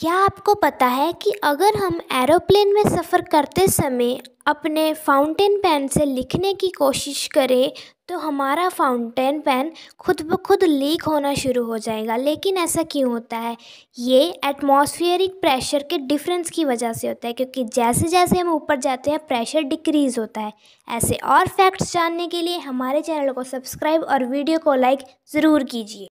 क्या आपको पता है कि अगर हम एरोप्लेन में सफ़र करते समय अपने फाउंटेन पेन से लिखने की कोशिश करें तो हमारा फाउंटेन पेन खुद ब खुद लीक होना शुरू हो जाएगा लेकिन ऐसा क्यों होता है ये एटमॉस्फेयरिक प्रेशर के डिफरेंस की वजह से होता है क्योंकि जैसे जैसे हम ऊपर जाते हैं प्रेशर डिक्रीज़ होता है ऐसे और फैक्ट्स जानने के लिए हमारे चैनल को सब्सक्राइब और वीडियो को लाइक ज़रूर कीजिए